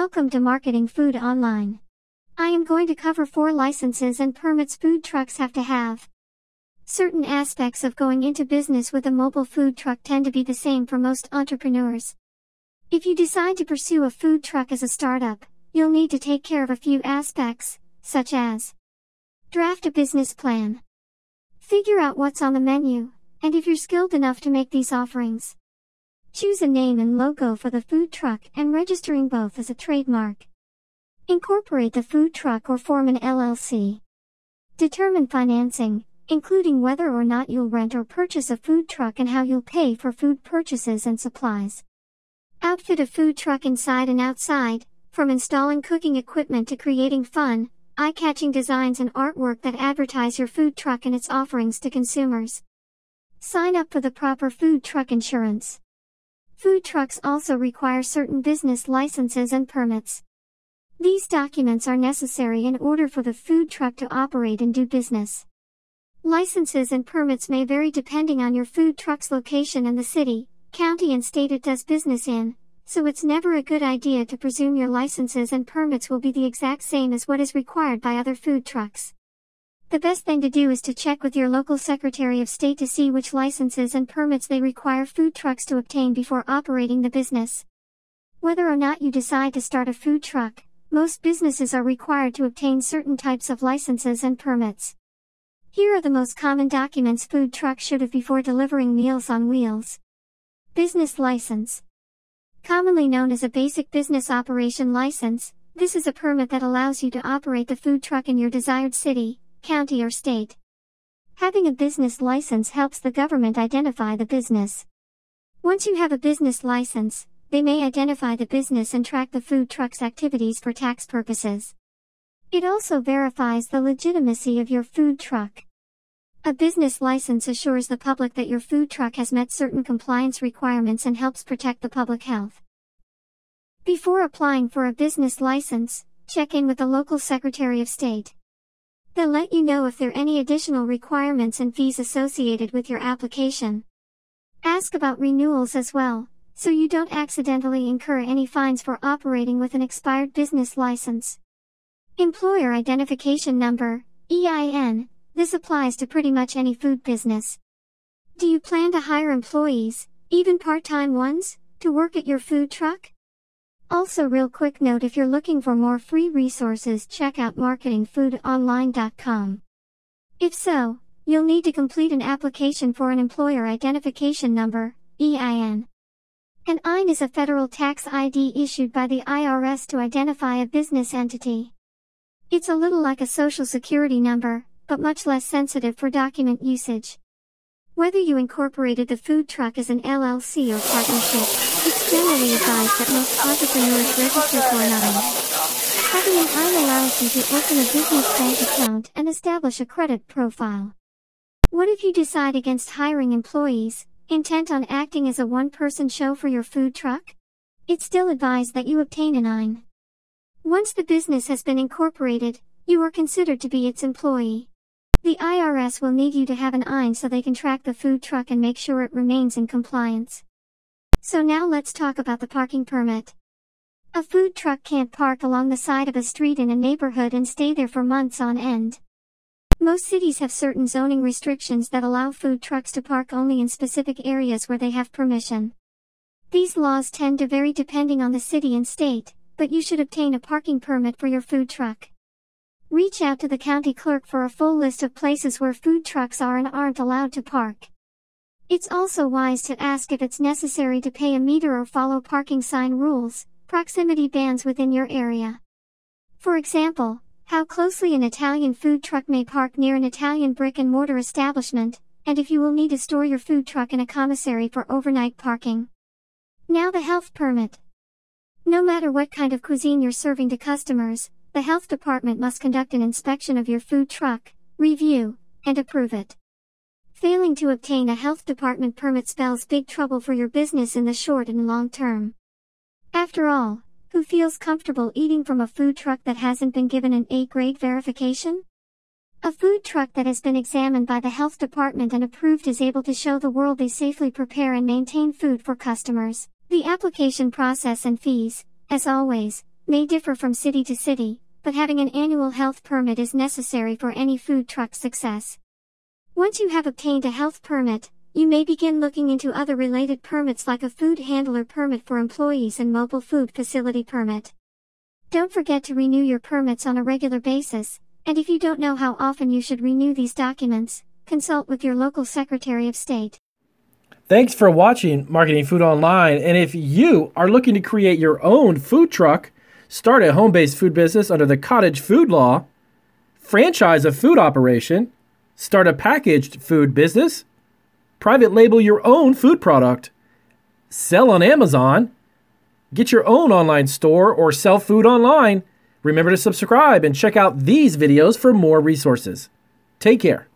Welcome to Marketing Food Online. I am going to cover four licenses and permits food trucks have to have. Certain aspects of going into business with a mobile food truck tend to be the same for most entrepreneurs. If you decide to pursue a food truck as a startup, you'll need to take care of a few aspects, such as draft a business plan, figure out what's on the menu, and if you're skilled enough to make these offerings, Choose a name and logo for the food truck and registering both as a trademark. Incorporate the food truck or form an LLC. Determine financing, including whether or not you'll rent or purchase a food truck and how you'll pay for food purchases and supplies. Outfit a food truck inside and outside, from installing cooking equipment to creating fun, eye catching designs and artwork that advertise your food truck and its offerings to consumers. Sign up for the proper food truck insurance. Food trucks also require certain business licenses and permits. These documents are necessary in order for the food truck to operate and do business. Licenses and permits may vary depending on your food truck's location and the city, county, and state it does business in, so it's never a good idea to presume your licenses and permits will be the exact same as what is required by other food trucks. The best thing to do is to check with your local Secretary of State to see which licenses and permits they require food trucks to obtain before operating the business. Whether or not you decide to start a food truck, most businesses are required to obtain certain types of licenses and permits. Here are the most common documents food trucks should have before delivering meals on wheels. Business license. Commonly known as a basic business operation license, this is a permit that allows you to operate the food truck in your desired city, county or state. Having a business license helps the government identify the business. Once you have a business license, they may identify the business and track the food truck's activities for tax purposes. It also verifies the legitimacy of your food truck. A business license assures the public that your food truck has met certain compliance requirements and helps protect the public health. Before applying for a business license, check in with the local Secretary of State. They'll let you know if there are any additional requirements and fees associated with your application. Ask about renewals as well, so you don't accidentally incur any fines for operating with an expired business license. Employer Identification Number, EIN, this applies to pretty much any food business. Do you plan to hire employees, even part time ones, to work at your food truck? Also real quick note if you're looking for more free resources check out marketingfoodonline.com. If so, you'll need to complete an application for an employer identification number, EIN. An EIN is a federal tax ID issued by the IRS to identify a business entity. It's a little like a social security number, but much less sensitive for document usage. Whether you incorporated the food truck as an LLC or partnership, it's generally advised that most entrepreneurs register for an IM. Having an IM allows you to open a business bank account and establish a credit profile. What if you decide against hiring employees, intent on acting as a one-person show for your food truck? It's still advised that you obtain an IN. Once the business has been incorporated, you are considered to be its employee. The IRS will need you to have an IN so they can track the food truck and make sure it remains in compliance. So now let's talk about the parking permit. A food truck can't park along the side of a street in a neighborhood and stay there for months on end. Most cities have certain zoning restrictions that allow food trucks to park only in specific areas where they have permission. These laws tend to vary depending on the city and state, but you should obtain a parking permit for your food truck. Reach out to the county clerk for a full list of places where food trucks are and aren't allowed to park. It's also wise to ask if it's necessary to pay a meter or follow parking sign rules, proximity bans within your area. For example, how closely an Italian food truck may park near an Italian brick and mortar establishment, and if you will need to store your food truck in a commissary for overnight parking. Now the health permit. No matter what kind of cuisine you're serving to customers, the health department must conduct an inspection of your food truck, review, and approve it. Failing to obtain a health department permit spells big trouble for your business in the short and long term. After all, who feels comfortable eating from a food truck that hasn't been given an A grade verification? A food truck that has been examined by the health department and approved is able to show the world they safely prepare and maintain food for customers. The application process and fees, as always, may differ from city to city, but having an annual health permit is necessary for any food truck success. Once you have obtained a health permit, you may begin looking into other related permits like a food handler permit for employees and mobile food facility permit. Don't forget to renew your permits on a regular basis, and if you don't know how often you should renew these documents, consult with your local Secretary of State. Thanks for watching Marketing Food Online. And if you are looking to create your own food truck, start a home based food business under the cottage food law, franchise a food operation, Start a packaged food business. Private label your own food product. Sell on Amazon. Get your own online store or sell food online. Remember to subscribe and check out these videos for more resources. Take care.